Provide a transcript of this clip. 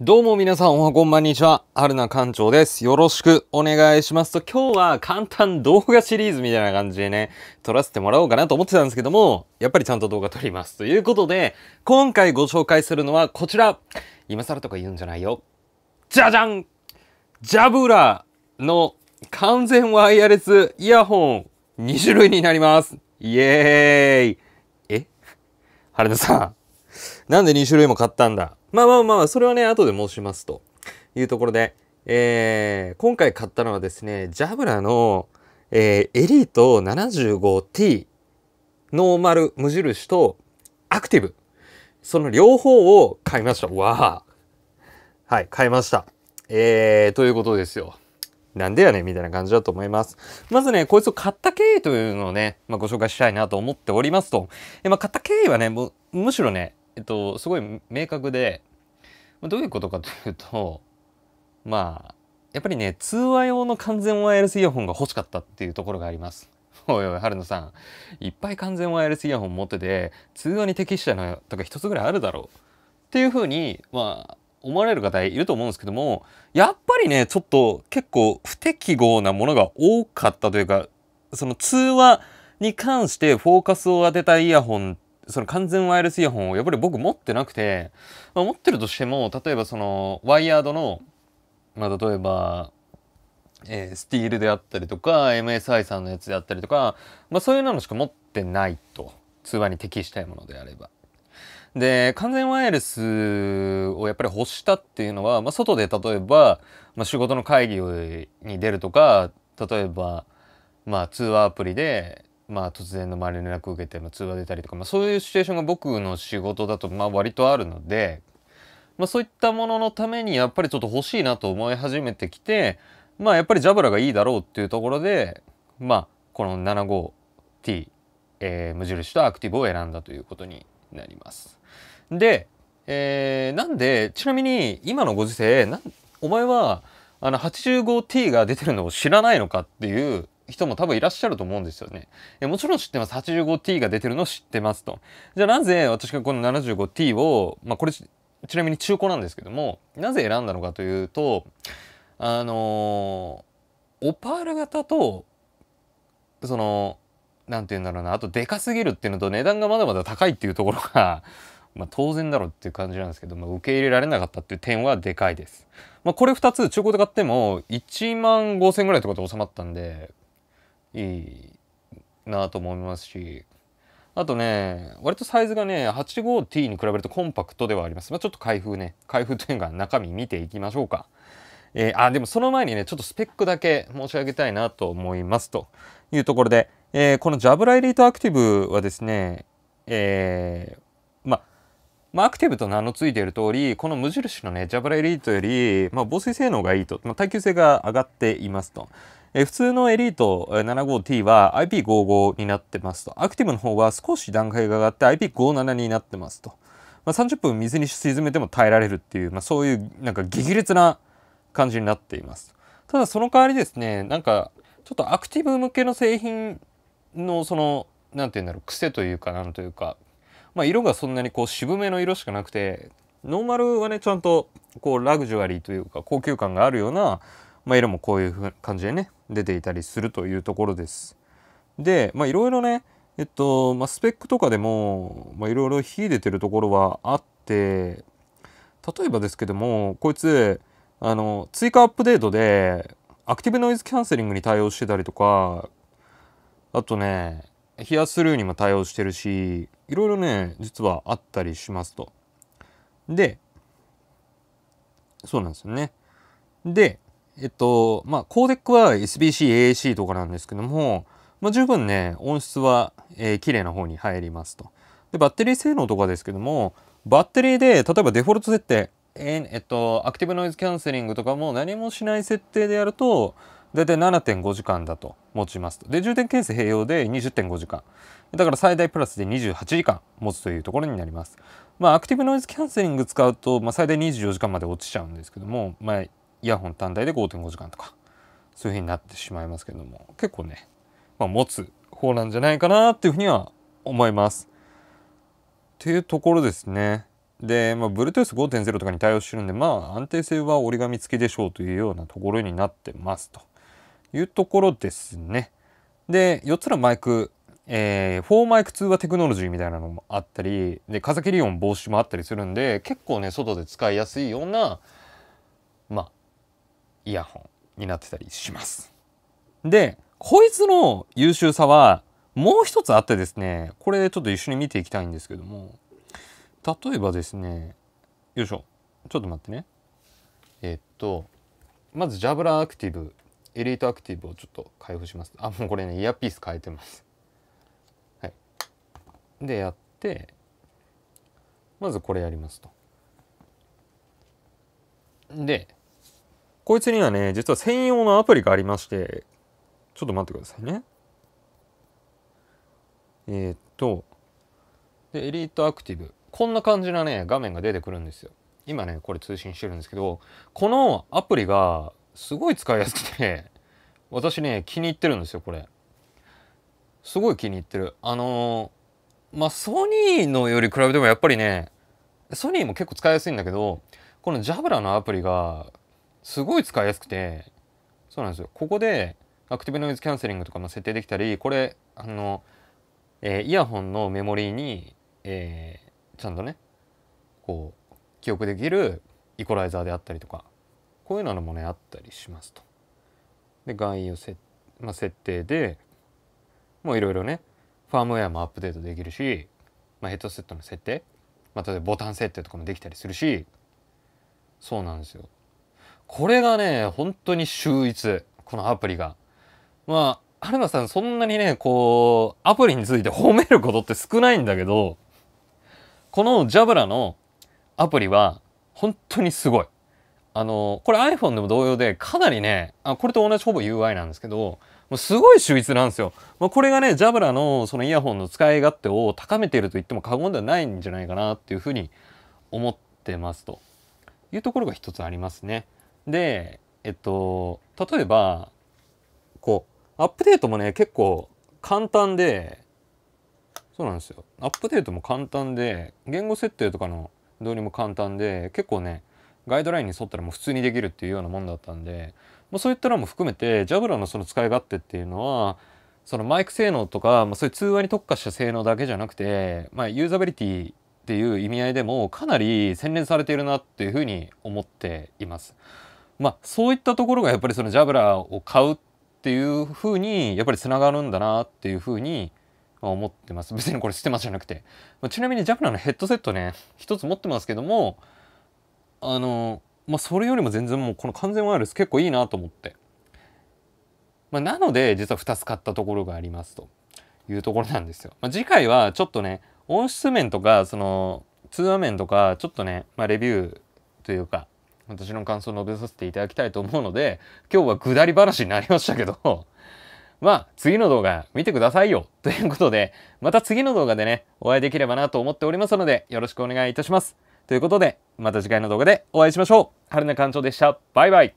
どうも皆さん、おはこんばんにちは。春な館長です。よろしくお願いしますと、今日は簡単動画シリーズみたいな感じでね、撮らせてもらおうかなと思ってたんですけども、やっぱりちゃんと動画撮ります。ということで、今回ご紹介するのはこちら。今更とか言うんじゃないよ。じゃじゃんジャブラの完全ワイヤレスイヤホン2種類になります。イエーイえ春名さん、なんで2種類も買ったんだまあまあまあ、それはね、後で申しますというところで、えー、今回買ったのはですね、ジャブラの、えー、エリート 75T ノーマル無印とアクティブ。その両方を買いました。わあ。はい、買いました。えー、ということですよ。なんでやねんみたいな感じだと思います。まずね、こいつを買った経緯というのをね、まあ、ご紹介したいなと思っておりますと。えまあ、買った経緯はね、むしろね、えっと、すごい明確でどういうことかというとまあやっぱりね通話用の完全ワイヤレスイヤホンが欲しかったっていうところがあります。おいおい春野さんいっぱい完全ワイヤレスイヤホン持ってて通話に適したのとか一つぐらいあるだろうっていうふうにまあ思われる方いると思うんですけどもやっぱりねちょっと結構不適合なものが多かったというかその通話に関してフォーカスを当てたイヤホンっその完全ワイヤレスイヤホンをやっぱり僕持ってなくて、まあ、持ってるとしても例えばそのワイヤードの、まあ、例えば、えー、スティールであったりとか MSI さんのやつであったりとか、まあ、そういうのしか持ってないと通話に適したいものであれば。で完全ワイヤレスをやっぱり欲したっていうのは、まあ、外で例えば、まあ、仕事の会議に出るとか例えば、まあ、通話アプリでまあ、突然の周りの連絡を受けてあ、通話出たりとか、まあ、そういうシチュエーションが僕の仕事だと、まあ、割とあるので、まあ、そういったもののためにやっぱりちょっと欲しいなと思い始めてきて、まあ、やっぱりジャブラがいいだろうっていうところで、まあ、この 75T、えー、無印とアクティブを選んだということになります。で、えー、なんでちなみに今のご時世なお前はあの 85T が出てるのを知らないのかっていう人も多分いらっしゃると思うんですよね。えもちろん知ってます。85t が出てるの知ってますと。じゃあなぜ私がこの 75t を、まあこれちなみに中古なんですけども、なぜ選んだのかというと、あのー、オパール型と、その、なんて言うんだろうな、あとでかすぎるっていうのと値段がまだまだ高いっていうところが まあ、当然だろうっていう感じなんですけど、まあ、受け入れられなかったっていう点はでかいです。まあ、これ2つ中古で買っても1万5,000円ぐらいとで収まったんでいいなと思いますしあとね割とサイズがね 85T に比べるとコンパクトではあります、まあ、ちょっと開封ね開封というか中身見ていきましょうかえー、あでもその前にねちょっとスペックだけ申し上げたいなと思いますというところで、えー、このジャブライリートアクティブはですね、えー、まあ、アクティブと名の付いている通りこの無印のねジャブライリートより、まあ、防水性能がいいと、まあ、耐久性が上がっていますとえ普通のエリート 75T は IP55 になってますと。アクティブの方は少し段階が上がって IP57 になってますと。まあ、30分水に沈めても耐えられるっていう、まあ、そういうなんか激烈な感じになっています。ただその代わりですね、なんかちょっとアクティブ向けの製品のその、何て言うんだろう、癖というかなんというか、まあ、色がそんなにこう渋めの色しかなくて、ノーマルはね、ちゃんとこうラグジュアリーというか高級感があるようなまあ、色もこういう感じでね出ていたりするというところです。でいろいろねえっと、まあ、スペックとかでもいろいろ火出てるところはあって例えばですけどもこいつあの追加アップデートでアクティブノイズキャンセリングに対応してたりとかあとねヒアスルーにも対応してるしいろいろね実はあったりしますと。でそうなんですよね。でえっと、まあ、コーデックは SBC、AAC とかなんですけども、まあ、十分ね、音質は、えー、綺麗な方に入りますと。で、バッテリー性能とかですけども、バッテリーで、例えばデフォルト設定、えー、えっと、アクティブノイズキャンセリングとかも何もしない設定でやると、大体7.5時間だと持ちますと。で、充電ケース併用で20.5時間。だから最大プラスで28時間持つというところになります。まあ、アクティブノイズキャンセリング使うと、まあ、最大24時間まで落ちちゃうんですけども、まあ、イヤホン単体で5.5時間とかそういうふうになってしまいますけども結構ね、まあ、持つ方なんじゃないかなっていうふうには思います。っていうところですね。で、まあ、Bluetooth5.0 とかに対応してるんで、まあ、安定性は折り紙付きでしょうというようなところになってますというところですね。で、4つのマイク、えー、4マイク通話テクノロジーみたいなのもあったり、で、風切り音防止もあったりするんで、結構ね、外で使いやすいような、イヤホンになってたりします。でこいつの優秀さはもう一つあってですねこれちょっと一緒に見ていきたいんですけども例えばですねよいしょちょっと待ってねえっとまずジャブラーアクティブエリートアクティブをちょっと開封しますあもうこれねイヤピース変えてますはいでやってまずこれやりますとでこいつにはね、実は専用のアプリがありまして、ちょっと待ってくださいね。えー、っと、で、エリートアクティブ。こんな感じなね、画面が出てくるんですよ。今ね、これ通信してるんですけど、このアプリがすごい使いやすくて、私ね、気に入ってるんですよ、これ。すごい気に入ってる。あのー、まあ、ソニーのより比べてもやっぱりね、ソニーも結構使いやすいんだけど、このジャブラのアプリがすごい使いやすくて、そうなんですよ。ここで、アクティブノイズキャンセリングとかも設定できたり、これ、あの、えー、イヤホンのメモリーに、えー、ちゃんとね、こう、記憶できるイコライザーであったりとか、こういうのもね、あったりしますと。で、概要せ、まあ、設定で、もういろいろね、ファームウェアもアップデートできるし、まあ、ヘッドセットの設定、まあ、例えばボタン設定とかもできたりするし、そうなんですよ。これがね、本当に秀逸。このアプリが。まあ、春菜さんそんなにね、こう、アプリについて褒めることって少ないんだけど、この j a b ラ a のアプリは本当にすごい。あの、これ iPhone でも同様で、かなりね、あこれと同じほぼ UI なんですけど、もうすごい秀逸なんですよ。まあ、これがね、j a b ラ a のそのイヤホンの使い勝手を高めていると言っても過言ではないんじゃないかなっていうふうに思ってますというところが一つありますね。で、えっと、例えば、こう、アップデートもね、結構簡単で、そうなんですよ。アップデートも簡単で、言語設定とかの導入も簡単で、結構ね、ガイドラインに沿ったらもう普通にできるっていうようなもんだったんで、まあ、そういったのも含めて Jabra のその使い勝手っていうのはそのマイク性能とか、まあ、そういう通話に特化した性能だけじゃなくて、まあ、ユーザビリティっていう意味合いでもかなり洗練されているなっていうふうに思っています。まあ、そういったところがやっぱりそのジャブラを買うっていうふうにやっぱりつながるんだなっていうふうに思ってます別にこれ捨てますじゃなくて、まあ、ちなみにジャブラのヘッドセットね一つ持ってますけどもあのまあそれよりも全然もうこの完全ワイヤレス結構いいなと思って、まあ、なので実は2つ買ったところがありますというところなんですよ、まあ、次回はちょっとね音質面とかその通話面とかちょっとね、まあ、レビューというか私の感想を述べさせていただきたいと思うので、今日は下り話になりましたけど、まあ、次の動画見てくださいよということで、また次の動画でね、お会いできればなと思っておりますので、よろしくお願いいたします。ということで、また次回の動画でお会いしましょう。春菜館長でした。バイバイ。